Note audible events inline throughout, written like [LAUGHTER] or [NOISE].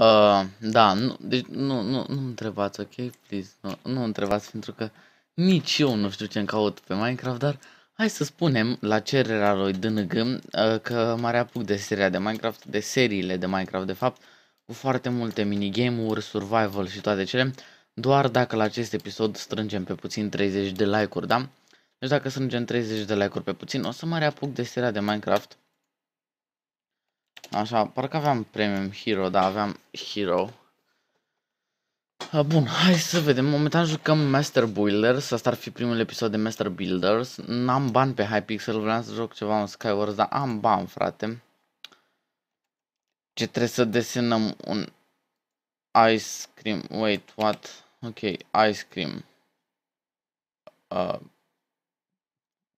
Uh, da, nu, deci nu, nu, nu întrebați, ok? Please, nu, nu întrebați, pentru că nici eu nu știu ce-mi caut pe Minecraft, dar hai să spunem, la cererea lui DNG, uh, că mă reapuc de seria de Minecraft, de seriile de Minecraft, de fapt, cu foarte multe minigame-uri, survival și toate cele, doar dacă la acest episod strângem pe puțin 30 de like-uri, da? Deci dacă strângem 30 de like-uri pe puțin, o să mă reapuc de seria de Minecraft, uh, Așa, parcă aveam Premium Hero, da, aveam Hero. Ah, bun, hai să vedem. Momentan jucăm Master Builders. Asta ar fi primul episod de Master Builders. N-am bani pe Hypixel, vreau să joc ceva în Skywars, dar am bani, frate. Ce trebuie să desenăm un ice cream. Wait, what? Ok, ice cream. Uh,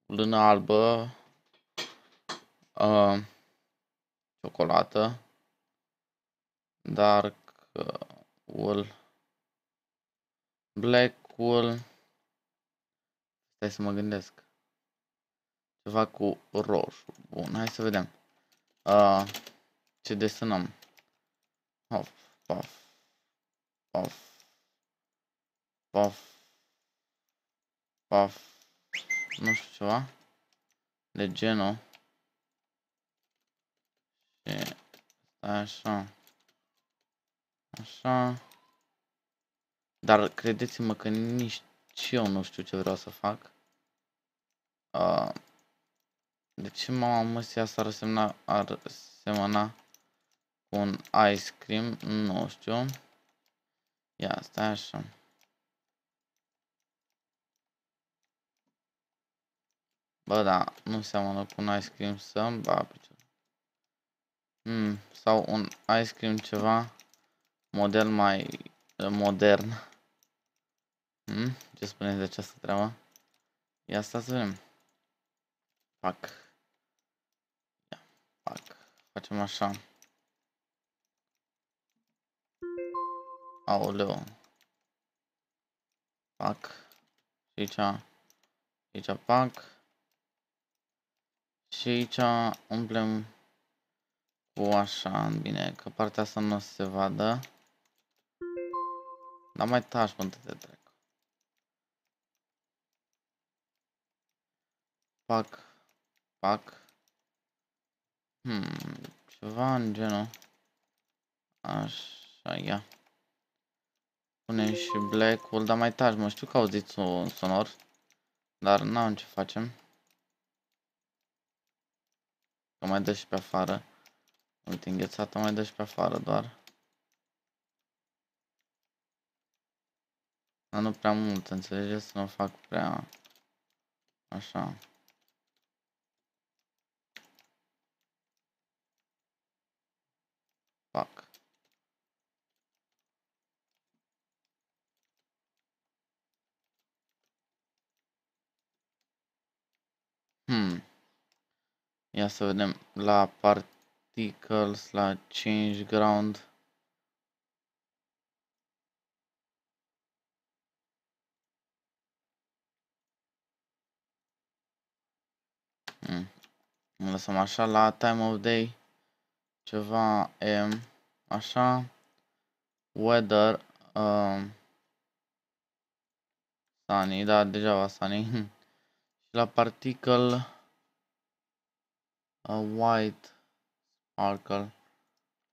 lână albă. Uh, ciocolată, dark uh, wool, black wool, stai să mă gândesc, ceva cu roșu, bun, hai să vedem, uh, ce desenăm, Hop, puff, puff, puff, puff, nu știu ceva, de genul, și așa. Așa. Dar credeți-mă că nici eu nu știu ce vreau să fac. Uh, de ce mama măsia asta ar, semna, ar semăna cu un ice cream? Nu știu. Ia, stai așa. Bă, da, nu seamănă cu un ice cream să-mi Mm, sau un ice cream ceva model mai eh, modern. Mm? Ce spuneți de această treabă? Ia asta să vedem. fac Ia, fac. Facem așa. Aoleu. Fac. Și aici. Aici fac. Și aici umplem cu așa, bine, că partea asta nu se vadă. Dar mai tași până te trec. Pac, pac. Hmm, ceva în genul. Așa, ia. Punem și black-ul, dar mai tași, mă, știu că auziți un sonor. Dar n-am ce facem. Că mai dă și pe afară. Uite, înghețată mai dă și pe afară doar. Dar nu prea mult, înțelegeți? Să nu o fac prea... Așa. Fac. Hmm. Ia să vedem la part Tickles la change ground. Mm. Lăsăm așa la time of day. Ceva M. Așa. Weather. Um, sunny, da, deja va sunny. [LAUGHS] Și la particle. Uh, white. Oracle,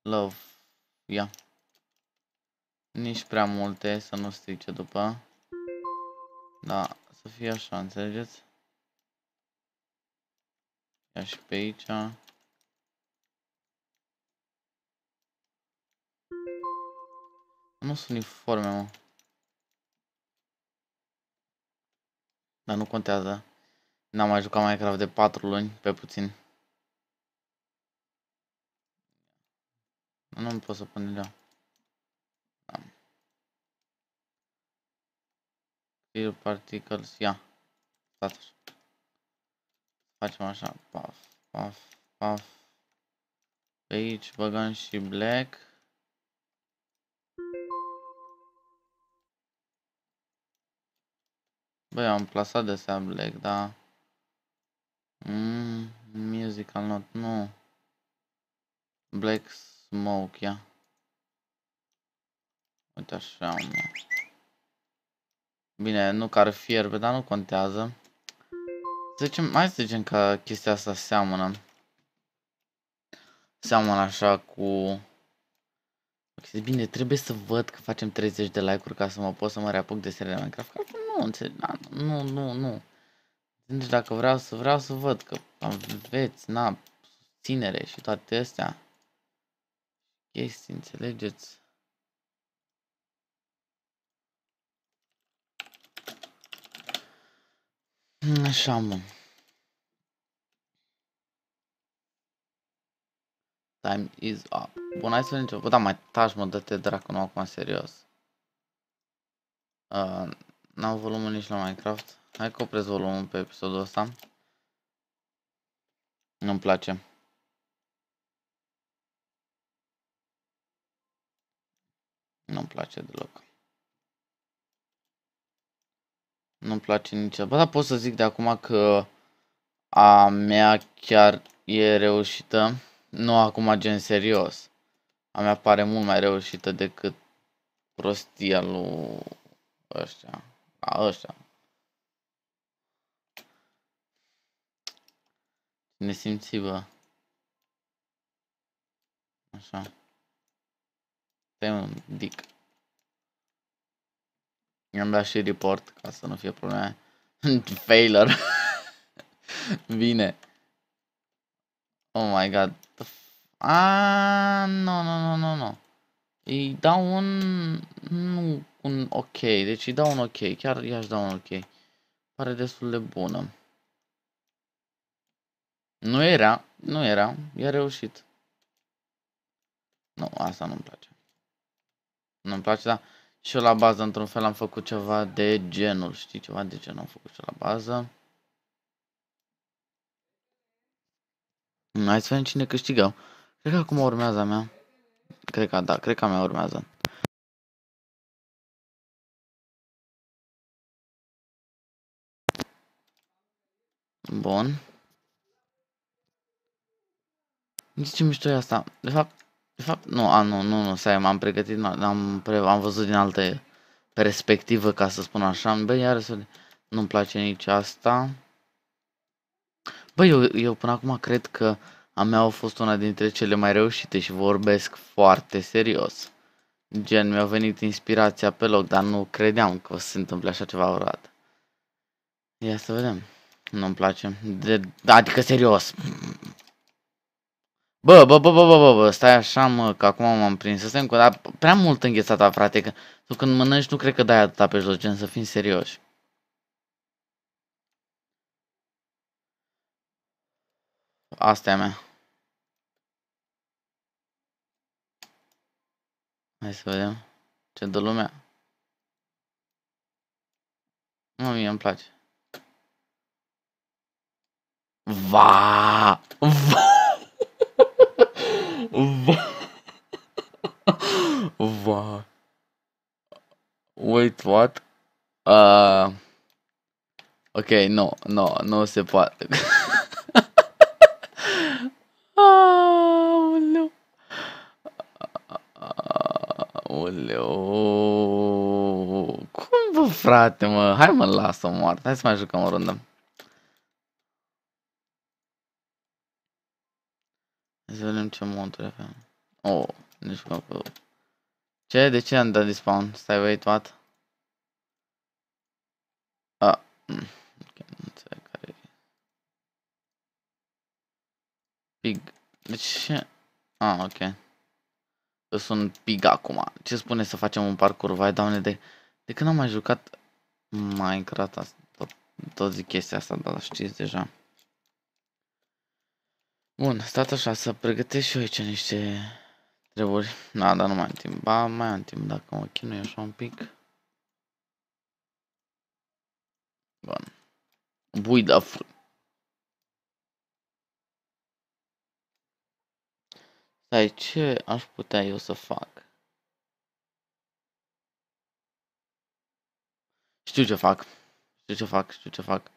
Love, ia. Nici prea multe, să nu strice după. Da, să fie așa, înțelegeți? Ia și pe aici. Nu sunt uniforme, mă. Dar nu contează. N-am mai jucat Minecraft de 4 luni, pe puțin. Nu pot să pun la. Da. Clear particles, ia. Status. Facem așa, paf, paf, paf. Pe aici băgăm și black. Băi, am plasat de sea black, da. Mm, musical not, nu. Blacks smoke ia. Uite așa, mă. Bine, nu că ar fierbe, dar nu contează. Să zicem, mai să zicem că chestia asta seamănă. Seamănă așa cu... Bine, trebuie să văd că facem 30 de like-uri ca să mă pot să mă reapuc de seria Minecraft. Că nu înțeleg, nu, nu, nu. Deci dacă vreau să vreau să văd că aveți, na, susținere și toate astea chestii, înțelegeți? Așa, mă. Time is up. Bun, hai să vedem Bă, da, mai taci, mă, dă-te dracu, nu acum, serios. Uh, N-am volumul nici la Minecraft. Hai că oprez volumul pe episodul ăsta. Nu-mi place. Nu-mi place deloc. Nu-mi place nici. Ba, dar pot să zic de acum că a mea chiar e reușită. Nu acum gen serios. A mea pare mult mai reușită decât prostia lui ăștia. A ăștia. Ne simți, bă. Așa. Tem dic. I-am dat și report ca să nu fie probleme. [LAUGHS] Failure. [LAUGHS] vine, Oh my god. Ah, nu, nu, nu, nu, nu. Îi dau un... Nu, un ok. Deci îi dau un ok. Chiar i-aș da un ok. Pare destul de bună. Nu era. Nu era. I-a reușit. Nu, asta nu-mi place nu-mi place, dar și eu la bază, într-un fel, am făcut ceva de genul, știi, ceva de genul am făcut și la bază. Hai să vedem cine câștigă. Cred că acum urmează a mea. Cred că da, cred că a mea urmează. Bun. Nici ce mișto e asta. De fapt, de fapt, nu, a, nu, nu, nu, stai, m-am pregătit, am, pre, am văzut din altă perspectivă, ca să spun așa. Băi, iară să... Nu-mi place nici asta. Băi, eu, eu până acum cred că a mea a fost una dintre cele mai reușite și vorbesc foarte serios. Gen, mi-a venit inspirația pe loc, dar nu credeam că o să se întâmple așa ceva vreodată. Ia să vedem. Nu-mi place. De, adică serios. Bă, bă, bă, bă, bă, bă, bă, stai așa, mă, că acum m-am prins. Suntem cu, dar prea mult înghețata, frate, că tu când mănânci nu cred că dai atâta pe jos, gen, să fim serioși. Asta e mea. Hai să vedem ce dă lumea. Nu, mie îmi place. Va! Va! Va. va. Wait, what? Uh, ok, nu, nu, nu se poate. [LAUGHS] Aoleu. Aoleu. Cum, bă, frate, mă? Hai, mă, lasă-o moartă. Hai să mai jucăm o rundă. în ce mod avem. Oh, nici nu Ce? De ce am dat dispawn, Stai, wait, what? Ah, mm, okay, nu înțeleg care e. Pig. De ce? Ah, ok. Eu sunt pig acum. Ce spune să facem un parcur? Vai, doamne, de, de când am mai jucat Minecraft asta? Tot, tot zic chestia asta, dar știți deja. Bun, stați așa, să pregătesc și eu aici niște treburi. Da, dar nu mai am timp. Ba, mai am timp dacă mă chinui așa un pic. Bun. Bui da fru. Stai, ce aș putea eu să fac? Știu ce fac. Știu ce fac, știu ce fac.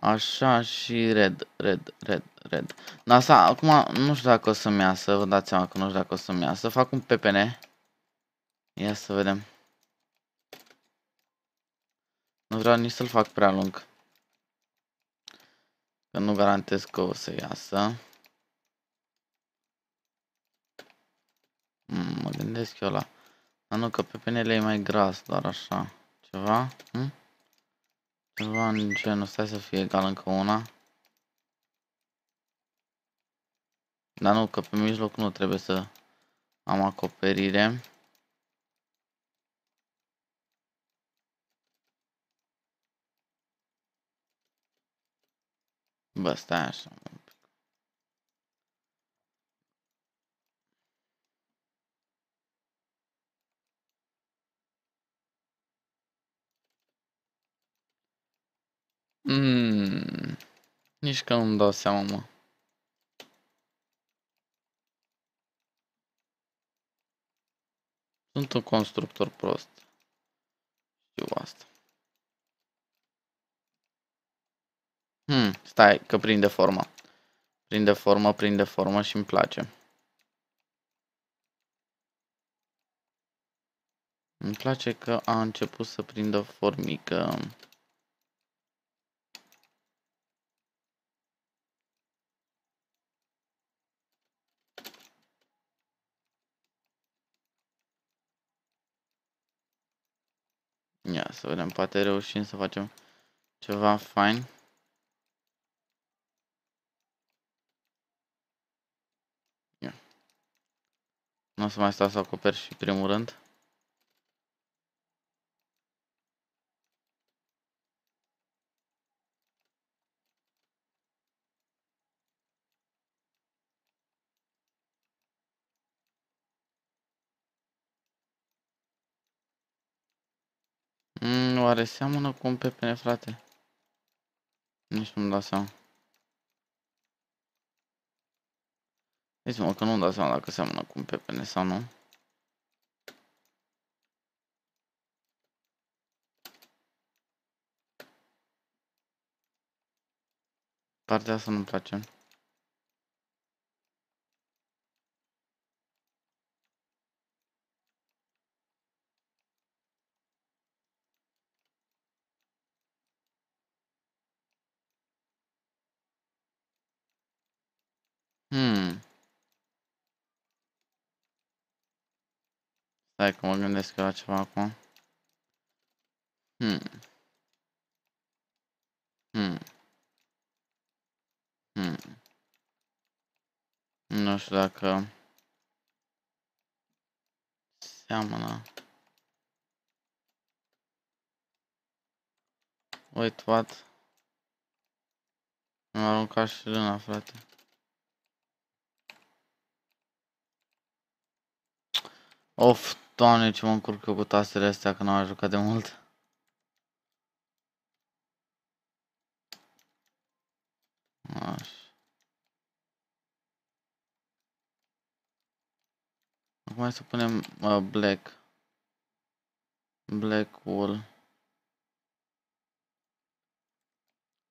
Așa și red, red, red, red. Dar asta, acum nu știu dacă o să-mi iasă, vă dați seama că nu știu dacă o să-mi iasă. Fac un PPN. Ia să vedem. Nu vreau nici să-l fac prea lung. Că nu garantez că o să iasă. Hmm, mă gândesc eu la... Dar nu, că PPN-le e mai gras, dar așa. Ceva? Hm? Ceva în genul stai să fie egal încă una. Dar nu, că pe mijloc nu trebuie să am acoperire. Bă, stai așa, Mm, nici că nu-mi dau seama, mă. Sunt un constructor prost. Știu asta. Hmm, stai, că prinde forma. Prinde formă, prinde formă și îmi place. Îmi place că a început să prindă formică. Ia să vedem, poate reușim să facem ceva fain. Ia. Nu o să mai stau să acoperi și primul rând. Oare seamănă cu un pepene, frate? Nici nu-mi dau seama. Deci mă că nu-mi dau seama dacă seamănă cu un pepene sau nu. Partea asta nu-mi place. Stai că mă gândesc la ceva acum. Hmm. Hmm. Hmm. Nu știu dacă... Seamănă. Uite, what? Mi-am aruncat și luna, frate. Of, Doamne, ce mă încurc eu cu tastele astea, că n-am jucat de mult. Așa. Acum hai să punem uh, black. Black wool.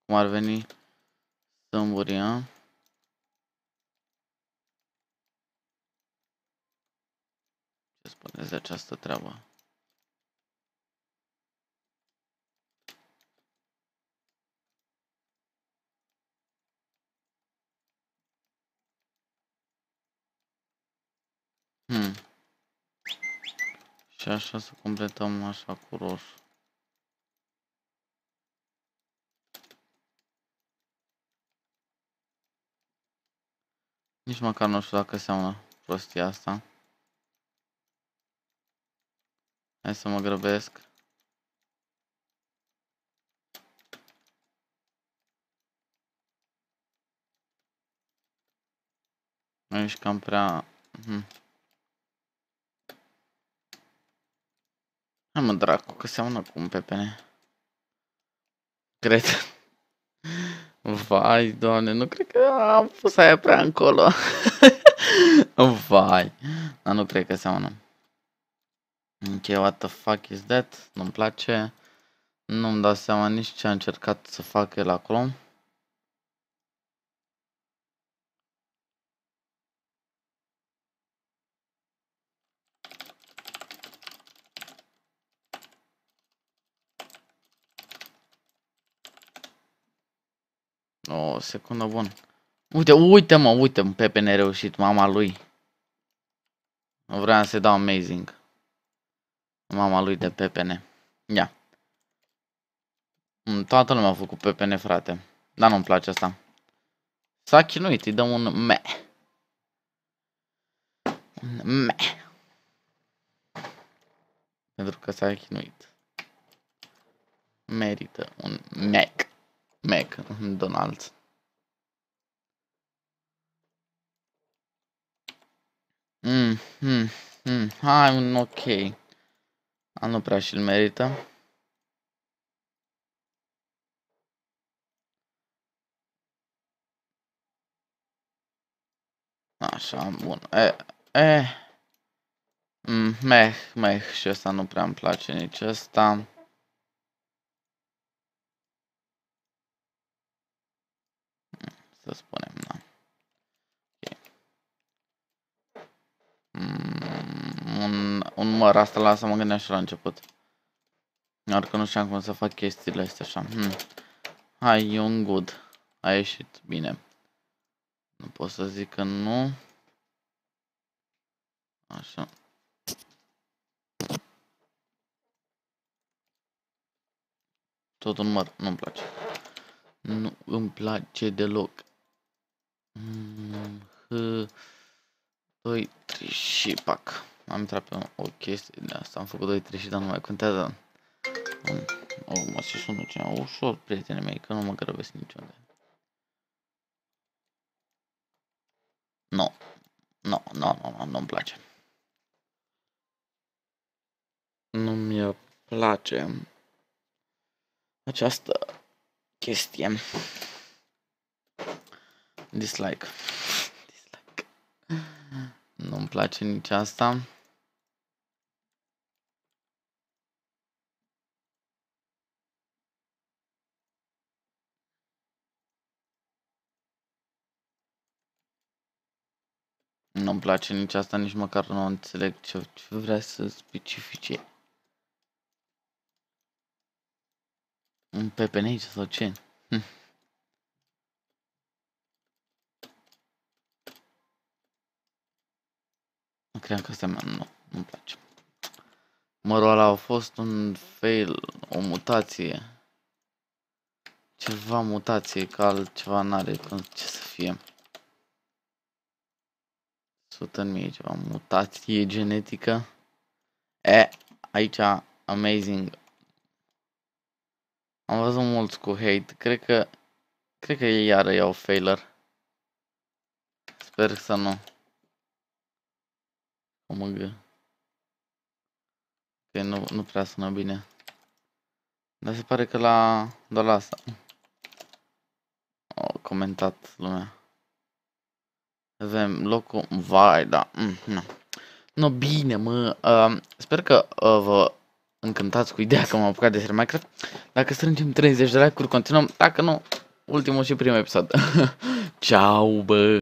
Cum ar veni? Sâmburia. spuneți de această treabă? Hmm. Și așa să completăm așa cu roșu. Nici măcar nu știu dacă seamănă prostia asta. Hai să mă grăbesc. Aici cam prea... Hmm. Hai mă dracu, că seamănă cu un pepene. Cred. Vai, doamne, nu cred că am pus aia prea încolo. [LAUGHS] Vai, dar nu cred că seamănă. Ok, what the fuck is that? Nu-mi place. Nu-mi dau seama nici ce a încercat să fac el acolo. O secundă bun. Uite, uite mă, uite pe pe reușit, mama lui. Vreau să dau amazing. Mama lui de pepene, Ia. Mm, toată lumea a făcut pepene frate. Dar nu-mi place asta. S-a chinuit, îi dăm un me. Un me. Pentru că s-a chinuit. Merită un Mac. Mac, donald, Mm, mm, mm. Hai, un ok. Am nu prea și-l merită. Așa, bun. E, e. Mm, meh, meh și ăsta nu prea îmi place nici ăsta. Să spunem, da. Okay. Mm un măr, asta lasă, mă gândeam și la început. Dar că nu știam cum să fac chestiile astea așa. Hmm. Hai, e un good. A ieșit bine. Nu pot să zic că nu. Așa. Tot un măr, nu-mi place. Nu îmi place deloc. Hmm. H, 2, 3 și pac. Am intrat pe o chestie de asta, am făcut 2 3 dar nu mai contează. O, mă, ce sună cineva, ușor, prietenii mei, că nu mă grăbesc niciunde. Nu, no. nu, no, nu, no, nu, nu-mi place. Nu-mi place această chestie. Dislike. [LAUGHS] Dislike. Nu-mi place nici asta. nu-mi place nici asta, nici măcar nu înțeleg ce, ce vrea să specifice. Un pepe aici sau ce? Hm. Cred că asta nu, nu-mi place. Măroala a fost un fail, o mutație. Ceva mutație, că altceva n-are ce să fie. 100 în mie ceva, mutație genetică. E, aici, amazing. Am văzut mulți cu hate, cred că, cred că ei iară iau failure. Sper să nu. O mă Că nu, nu prea sună bine. Dar se pare că la, doar la asta. O comentat lumea. Avem locul... Vai, da. Mm, no. bine, mă. Uh, sper că uh, vă încântați cu ideea că m-am apucat de serie Minecraft. Dacă strângem 30 de like-uri, continuăm. Dacă nu, ultimul și primul episod. [LAUGHS] Ciao, bă!